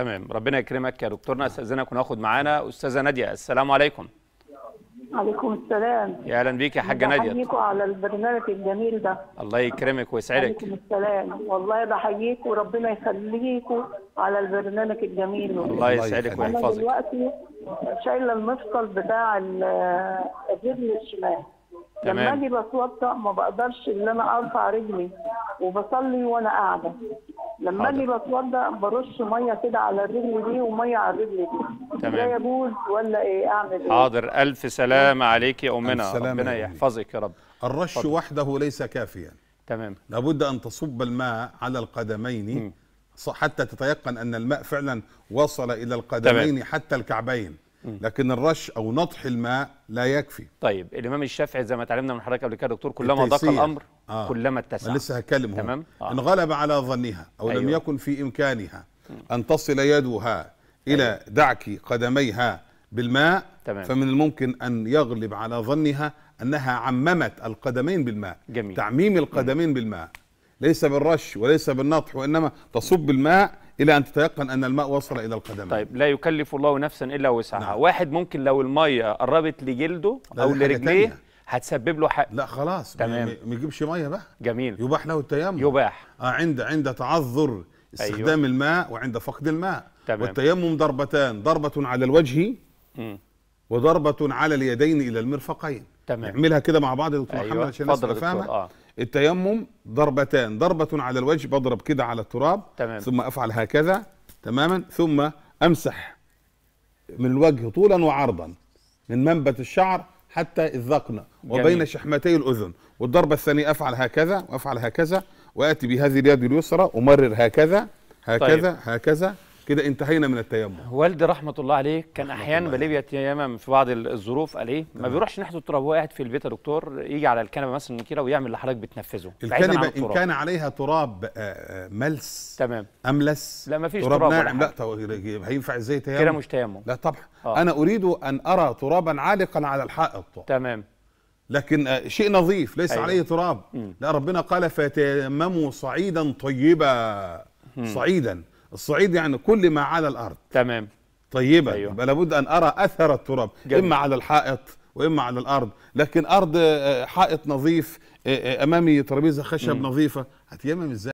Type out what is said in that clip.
تمام ربنا يكرمك يا دكتورنا استاذنك وناخد معانا استاذه ناديه السلام عليكم عليكم السلام يا اهلا بيك يا حاجه ناديه بحييكم على البرنامج الجميل ده الله يكرمك ويسعدك عليكم السلام والله بحييك وربنا يخليكم على البرنامج الجميل الله, الله يسعدك ويحفظك انا دلوقتي شايله المفصل بتاع الرجل الشمال تمام. لما اجي بتوضا ما بقدرش ان انا ارفع رجلي وبصلي وانا قاعده لما اجي بتوضا برش ميه كده على الرجل دي وميه على الرجل دي تمام ده يجوز ولا ايه اعمل ايه حاضر الف سلامه عليك يا امنا ربنا يحفظك يا رب الرش فضل. وحده ليس كافيا تمام لابد ان تصب الماء على القدمين م. حتى تتيقن ان الماء فعلا وصل الى القدمين تمام. حتى الكعبين لكن الرش او نطح الماء لا يكفي طيب الامام الشافعي زي ما تعلمنا من حضرتك قبل كده دكتور كلما ضاق الامر آه. كلما اتسع لسه هكلم تمام آه. ان غلب على ظنها او أيوه. لم يكن في امكانها ان تصل يدها الى أيوه. دعك قدميها بالماء تمام. فمن الممكن ان يغلب على ظنها انها عممت القدمين بالماء جميل. تعميم القدمين م. بالماء ليس بالرش وليس بالنطح وانما تصب الماء الى ان تتيقن ان الماء وصل الى القدمين طيب لا يكلف الله نفسا الا وسعها نعم. واحد ممكن لو الميه قربت لجلده او لرجليه هتسبب له حق لا خلاص تمام ما يجيبش ميه بقى جميل يباح له التيمم يباح آه عند عند تعذر أيوة. استخدام أيوه. الماء وعند فقد الماء تمام. والتيمم ضربتان ضربه على الوجه م. وضربه على اليدين الى المرفقين تمام اعملها كده مع بعض يا دكتور أيوة. محمد عشان الناس تبقى آه. التيمم ضربتان ضربة على الوجه بضرب كده على التراب تمام. ثم أفعل هكذا تماما ثم أمسح من الوجه طولا وعرضا من منبت الشعر حتى الذقن وبين شحمتي الأذن والضربة الثانية أفعل هكذا وأفعل هكذا وأتي بهذه اليد اليسرى أمرر هكذا هكذا طيب. هكذا كده انتهينا من التيمم والدي رحمه الله عليه كان احيانا بليب يتيمم في بعض الظروف قال ايه ما بيروحش ناحيه التراب هو قاعد في البيت يا دكتور يجي على الكنبه مثلا كده ويعمل اللي حضرتك بتنفذه الكنبه ان كان عليها تراب آه، آه، ملس تمام املس لا ما فيش تراب, تراب ناعم لا هينفع ازاي تيمم كده مش تيمم لا طبعا آه. انا اريد ان ارى ترابا عالقا على الحائط تمام لكن آه، شيء نظيف ليس أيوة. عليه تراب م. لا ربنا قال فتيمموا صعيدا طيبا صعيدا الصعيد يعني كل ما على الارض تمام طيبه أيوة. يبقى لابد ان ارى اثر التراب جميل. اما على الحائط واما على الارض لكن ارض آه، حائط نظيف آه، آه، امامي ترابيزه خشب نظيفه هتيمم ازاي